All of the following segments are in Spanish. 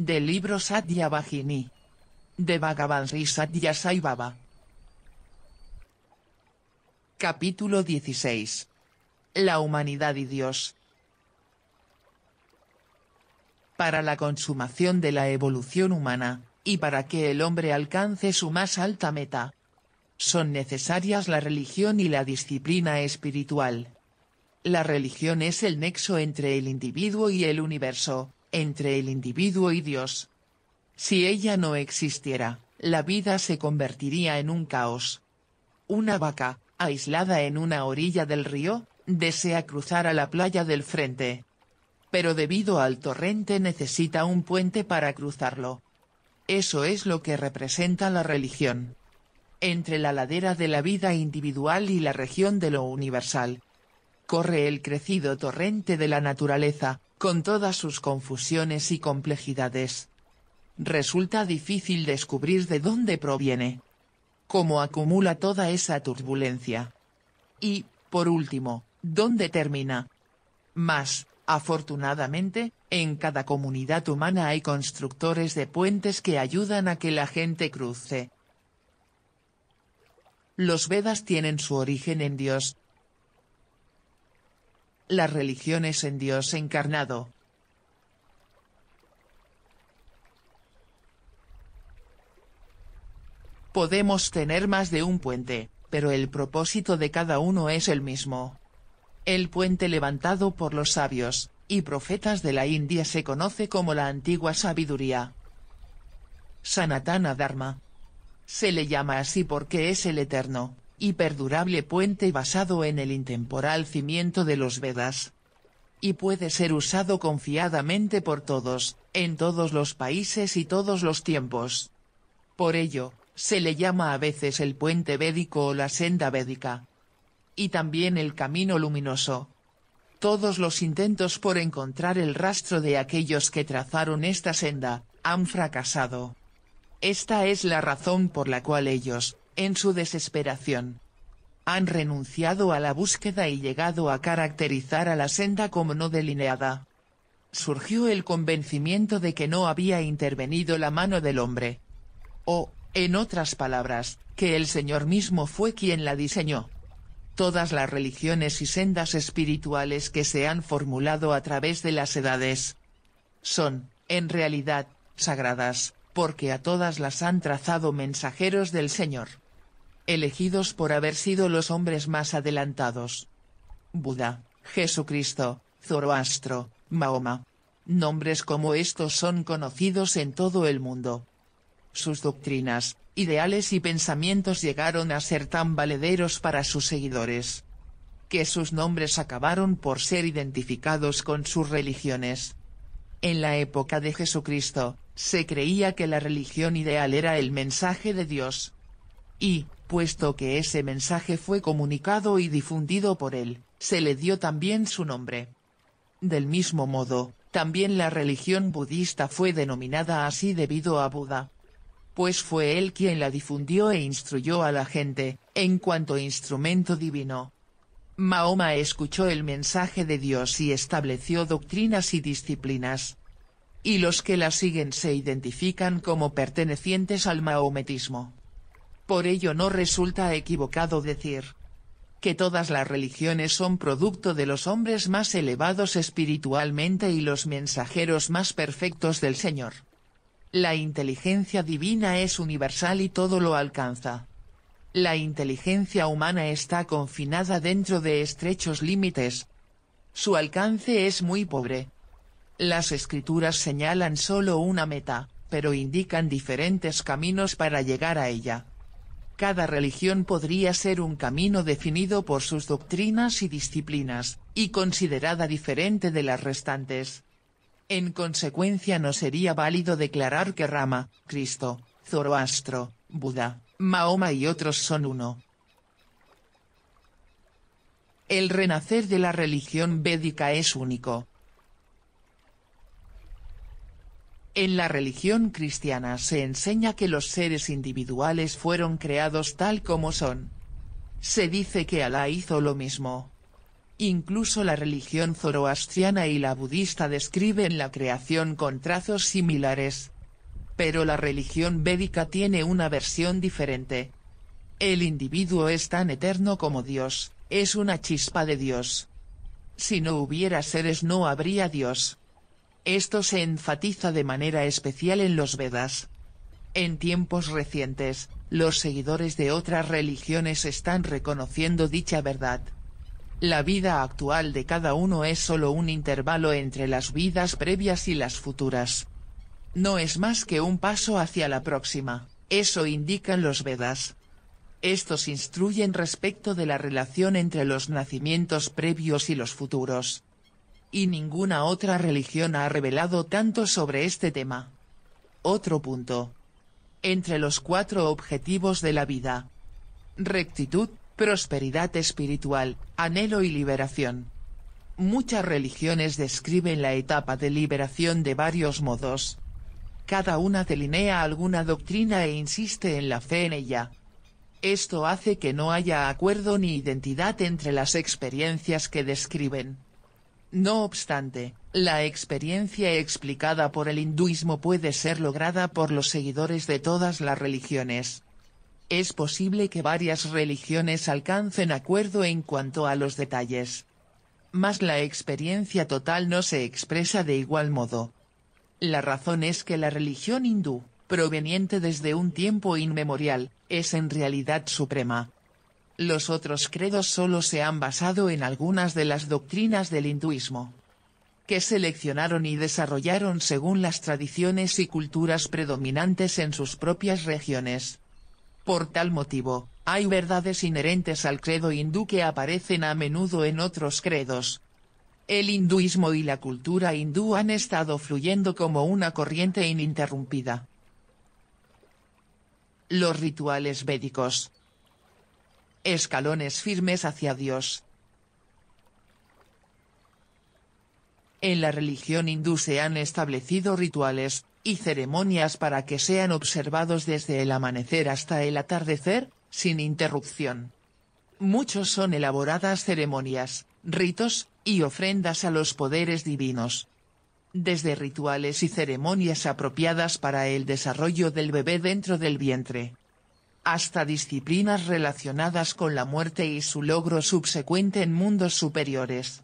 Del libro Satya De Bhagavan Sri Satya Baba. Capítulo 16. La humanidad y Dios. Para la consumación de la evolución humana, y para que el hombre alcance su más alta meta, son necesarias la religión y la disciplina espiritual. La religión es el nexo entre el individuo y el universo, entre el individuo y Dios. Si ella no existiera, la vida se convertiría en un caos. Una vaca, aislada en una orilla del río, desea cruzar a la playa del frente. Pero debido al torrente necesita un puente para cruzarlo. Eso es lo que representa la religión. Entre la ladera de la vida individual y la región de lo universal. Corre el crecido torrente de la naturaleza, con todas sus confusiones y complejidades. Resulta difícil descubrir de dónde proviene. Cómo acumula toda esa turbulencia. Y, por último, dónde termina. Más, afortunadamente, en cada comunidad humana hay constructores de puentes que ayudan a que la gente cruce. Los Vedas tienen su origen en Dios, las religiones en Dios encarnado. Podemos tener más de un puente, pero el propósito de cada uno es el mismo. El puente levantado por los sabios y profetas de la India se conoce como la antigua sabiduría. Sanatana Dharma. Se le llama así porque es el eterno, y perdurable puente basado en el intemporal cimiento de los Vedas. Y puede ser usado confiadamente por todos, en todos los países y todos los tiempos. Por ello, se le llama a veces el puente védico o la senda védica. Y también el camino luminoso. Todos los intentos por encontrar el rastro de aquellos que trazaron esta senda, han fracasado. Esta es la razón por la cual ellos, en su desesperación. Han renunciado a la búsqueda y llegado a caracterizar a la senda como no delineada. Surgió el convencimiento de que no había intervenido la mano del hombre. O, en otras palabras, que el Señor mismo fue quien la diseñó. Todas las religiones y sendas espirituales que se han formulado a través de las edades son, en realidad, sagradas, porque a todas las han trazado mensajeros del Señor elegidos por haber sido los hombres más adelantados. Buda, Jesucristo, Zoroastro, Mahoma. Nombres como estos son conocidos en todo el mundo. Sus doctrinas, ideales y pensamientos llegaron a ser tan valederos para sus seguidores que sus nombres acabaron por ser identificados con sus religiones. En la época de Jesucristo, se creía que la religión ideal era el mensaje de Dios, y, puesto que ese mensaje fue comunicado y difundido por él, se le dio también su nombre. Del mismo modo, también la religión budista fue denominada así debido a Buda. Pues fue él quien la difundió e instruyó a la gente, en cuanto instrumento divino. Mahoma escuchó el mensaje de Dios y estableció doctrinas y disciplinas. Y los que la siguen se identifican como pertenecientes al maometismo. Por ello no resulta equivocado decir que todas las religiones son producto de los hombres más elevados espiritualmente y los mensajeros más perfectos del Señor. La inteligencia divina es universal y todo lo alcanza. La inteligencia humana está confinada dentro de estrechos límites. Su alcance es muy pobre. Las escrituras señalan solo una meta, pero indican diferentes caminos para llegar a ella. Cada religión podría ser un camino definido por sus doctrinas y disciplinas, y considerada diferente de las restantes. En consecuencia no sería válido declarar que Rama, Cristo, Zoroastro, Buda, Mahoma y otros son uno. El renacer de la religión védica es único, En la religión cristiana se enseña que los seres individuales fueron creados tal como son. Se dice que Alá hizo lo mismo. Incluso la religión zoroastriana y la budista describen la creación con trazos similares. Pero la religión védica tiene una versión diferente. El individuo es tan eterno como Dios, es una chispa de Dios. Si no hubiera seres no habría Dios. Esto se enfatiza de manera especial en los Vedas. En tiempos recientes, los seguidores de otras religiones están reconociendo dicha verdad. La vida actual de cada uno es solo un intervalo entre las vidas previas y las futuras. No es más que un paso hacia la próxima, eso indican los Vedas. Estos instruyen respecto de la relación entre los nacimientos previos y los futuros y ninguna otra religión ha revelado tanto sobre este tema. Otro punto. Entre los cuatro objetivos de la vida. Rectitud, prosperidad espiritual, anhelo y liberación. Muchas religiones describen la etapa de liberación de varios modos. Cada una delinea alguna doctrina e insiste en la fe en ella. Esto hace que no haya acuerdo ni identidad entre las experiencias que describen. No obstante, la experiencia explicada por el hinduismo puede ser lograda por los seguidores de todas las religiones. Es posible que varias religiones alcancen acuerdo en cuanto a los detalles. Mas la experiencia total no se expresa de igual modo. La razón es que la religión hindú, proveniente desde un tiempo inmemorial, es en realidad suprema, los otros credos solo se han basado en algunas de las doctrinas del hinduismo que seleccionaron y desarrollaron según las tradiciones y culturas predominantes en sus propias regiones. Por tal motivo, hay verdades inherentes al credo hindú que aparecen a menudo en otros credos. El hinduismo y la cultura hindú han estado fluyendo como una corriente ininterrumpida. Los rituales védicos, escalones firmes hacia Dios. En la religión hindú se han establecido rituales, y ceremonias para que sean observados desde el amanecer hasta el atardecer, sin interrupción. Muchos son elaboradas ceremonias, ritos, y ofrendas a los poderes divinos. Desde rituales y ceremonias apropiadas para el desarrollo del bebé dentro del vientre, hasta disciplinas relacionadas con la muerte y su logro subsecuente en mundos superiores.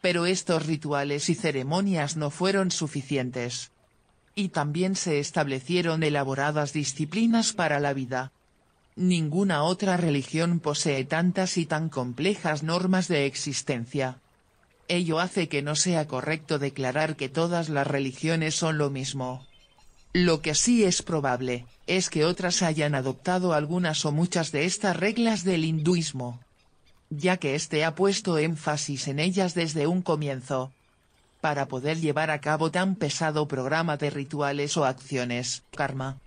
Pero estos rituales y ceremonias no fueron suficientes. Y también se establecieron elaboradas disciplinas para la vida. Ninguna otra religión posee tantas y tan complejas normas de existencia. Ello hace que no sea correcto declarar que todas las religiones son lo mismo. Lo que sí es probable, es que otras hayan adoptado algunas o muchas de estas reglas del hinduismo, ya que éste ha puesto énfasis en ellas desde un comienzo. Para poder llevar a cabo tan pesado programa de rituales o acciones, karma.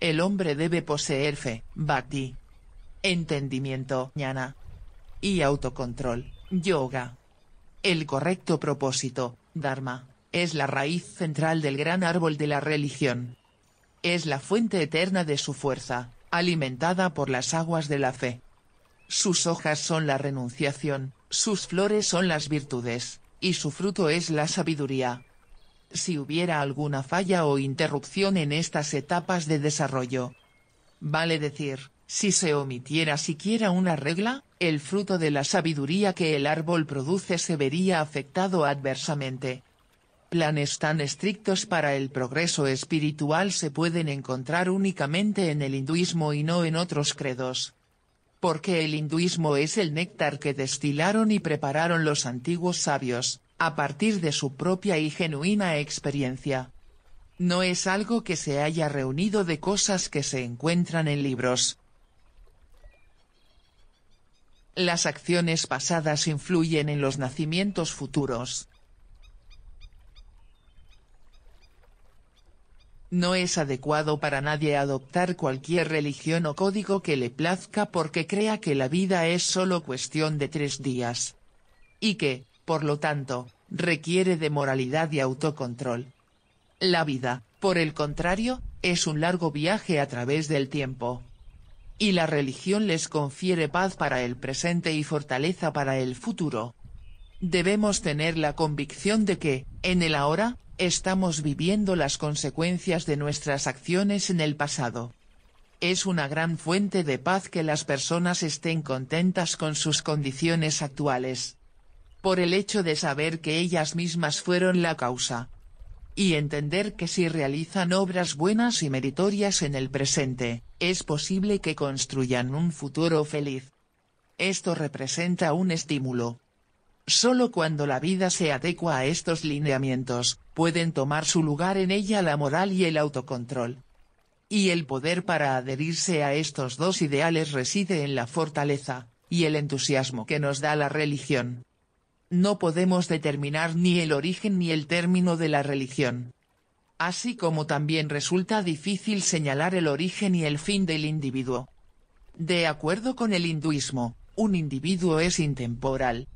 El hombre debe poseer fe, bhakti, entendimiento, jnana, y autocontrol, yoga. El correcto propósito, dharma es la raíz central del gran árbol de la religión. Es la fuente eterna de su fuerza, alimentada por las aguas de la fe. Sus hojas son la renunciación, sus flores son las virtudes, y su fruto es la sabiduría. Si hubiera alguna falla o interrupción en estas etapas de desarrollo, vale decir, si se omitiera siquiera una regla, el fruto de la sabiduría que el árbol produce se vería afectado adversamente, planes tan estrictos para el progreso espiritual se pueden encontrar únicamente en el hinduismo y no en otros credos. Porque el hinduismo es el néctar que destilaron y prepararon los antiguos sabios, a partir de su propia y genuina experiencia. No es algo que se haya reunido de cosas que se encuentran en libros. Las acciones pasadas influyen en los nacimientos futuros. No es adecuado para nadie adoptar cualquier religión o código que le plazca porque crea que la vida es solo cuestión de tres días. Y que, por lo tanto, requiere de moralidad y autocontrol. La vida, por el contrario, es un largo viaje a través del tiempo. Y la religión les confiere paz para el presente y fortaleza para el futuro. Debemos tener la convicción de que, en el ahora, Estamos viviendo las consecuencias de nuestras acciones en el pasado. Es una gran fuente de paz que las personas estén contentas con sus condiciones actuales. Por el hecho de saber que ellas mismas fueron la causa. Y entender que si realizan obras buenas y meritorias en el presente, es posible que construyan un futuro feliz. Esto representa un estímulo, Solo cuando la vida se adecua a estos lineamientos, pueden tomar su lugar en ella la moral y el autocontrol. Y el poder para adherirse a estos dos ideales reside en la fortaleza, y el entusiasmo que nos da la religión. No podemos determinar ni el origen ni el término de la religión. Así como también resulta difícil señalar el origen y el fin del individuo. De acuerdo con el hinduismo, un individuo es intemporal,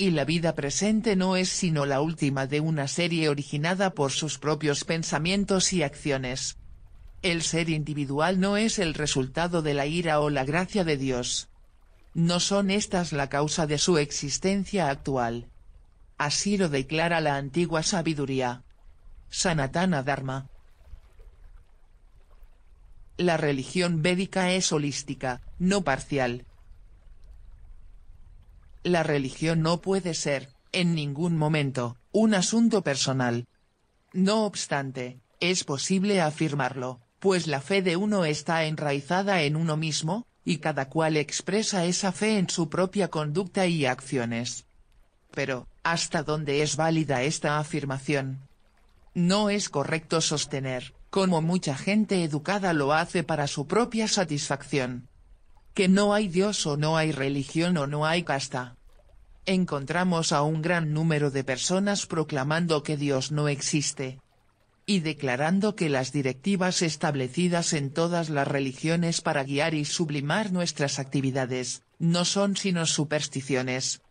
y la vida presente no es sino la última de una serie originada por sus propios pensamientos y acciones. El ser individual no es el resultado de la ira o la gracia de Dios. No son estas la causa de su existencia actual. Así lo declara la antigua sabiduría. Sanatana Dharma. La religión védica es holística, no parcial, la religión no puede ser, en ningún momento, un asunto personal. No obstante, es posible afirmarlo, pues la fe de uno está enraizada en uno mismo, y cada cual expresa esa fe en su propia conducta y acciones. Pero, ¿hasta dónde es válida esta afirmación? No es correcto sostener, como mucha gente educada lo hace para su propia satisfacción, que no hay Dios o no hay religión o no hay casta. Encontramos a un gran número de personas proclamando que Dios no existe. Y declarando que las directivas establecidas en todas las religiones para guiar y sublimar nuestras actividades, no son sino supersticiones.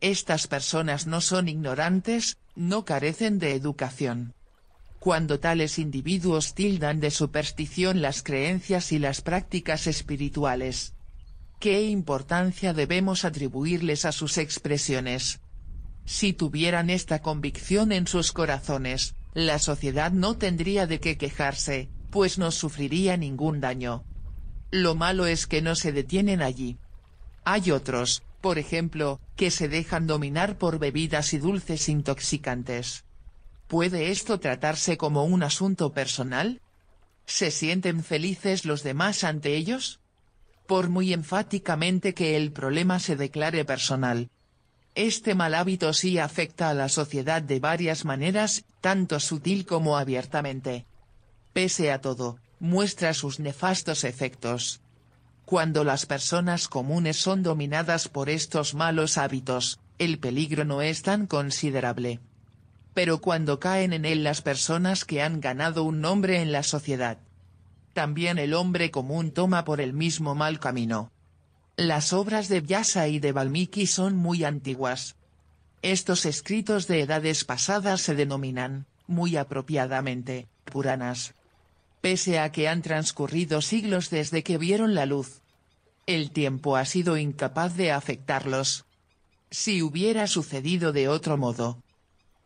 Estas personas no son ignorantes, no carecen de educación. Cuando tales individuos tildan de superstición las creencias y las prácticas espirituales, ¿Qué importancia debemos atribuirles a sus expresiones? Si tuvieran esta convicción en sus corazones, la sociedad no tendría de qué quejarse, pues no sufriría ningún daño. Lo malo es que no se detienen allí. Hay otros, por ejemplo, que se dejan dominar por bebidas y dulces intoxicantes. ¿Puede esto tratarse como un asunto personal? ¿Se sienten felices los demás ante ellos? por muy enfáticamente que el problema se declare personal. Este mal hábito sí afecta a la sociedad de varias maneras, tanto sutil como abiertamente. Pese a todo, muestra sus nefastos efectos. Cuando las personas comunes son dominadas por estos malos hábitos, el peligro no es tan considerable. Pero cuando caen en él las personas que han ganado un nombre en la sociedad, también el hombre común toma por el mismo mal camino. Las obras de Vyasa y de Valmiki son muy antiguas. Estos escritos de edades pasadas se denominan, muy apropiadamente, Puranas. Pese a que han transcurrido siglos desde que vieron la luz, el tiempo ha sido incapaz de afectarlos. Si hubiera sucedido de otro modo,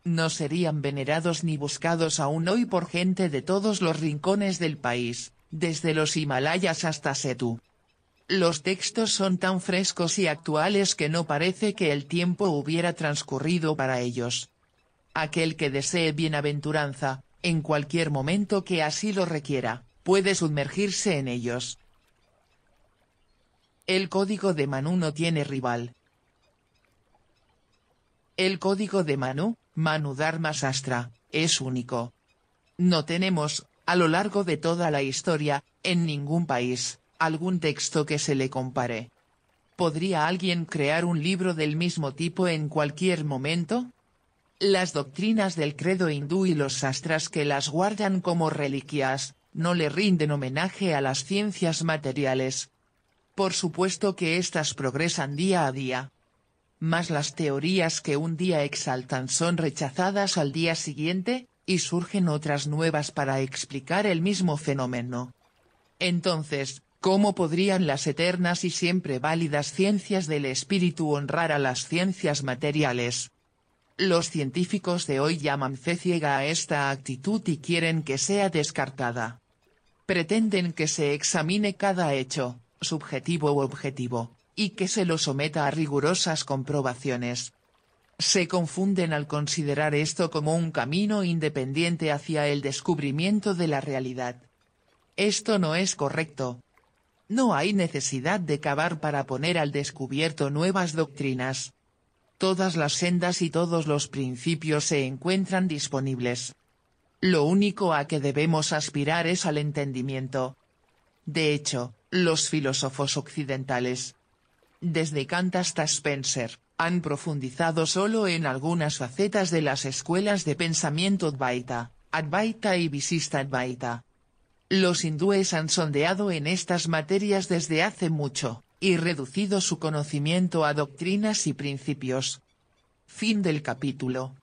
no serían venerados ni buscados aún hoy por gente de todos los rincones del país desde los Himalayas hasta Setú. Los textos son tan frescos y actuales que no parece que el tiempo hubiera transcurrido para ellos. Aquel que desee bienaventuranza, en cualquier momento que así lo requiera, puede sumergirse en ellos. El código de Manu no tiene rival. El código de Manu, Manu Dharma es único. No tenemos, a lo largo de toda la historia, en ningún país, algún texto que se le compare. ¿Podría alguien crear un libro del mismo tipo en cualquier momento? Las doctrinas del credo hindú y los sastras que las guardan como reliquias, no le rinden homenaje a las ciencias materiales. Por supuesto que éstas progresan día a día. Más las teorías que un día exaltan son rechazadas al día siguiente, y surgen otras nuevas para explicar el mismo fenómeno. Entonces, ¿cómo podrían las eternas y siempre válidas ciencias del espíritu honrar a las ciencias materiales? Los científicos de hoy llaman fe ciega a esta actitud y quieren que sea descartada. Pretenden que se examine cada hecho, subjetivo u objetivo, y que se lo someta a rigurosas comprobaciones, se confunden al considerar esto como un camino independiente hacia el descubrimiento de la realidad. Esto no es correcto. No hay necesidad de cavar para poner al descubierto nuevas doctrinas. Todas las sendas y todos los principios se encuentran disponibles. Lo único a que debemos aspirar es al entendimiento. De hecho, los filósofos occidentales, desde Kant hasta Spencer, han profundizado solo en algunas facetas de las escuelas de pensamiento Advaita, Advaita y visistadvaita. Advaita. Los hindúes han sondeado en estas materias desde hace mucho, y reducido su conocimiento a doctrinas y principios. Fin del capítulo.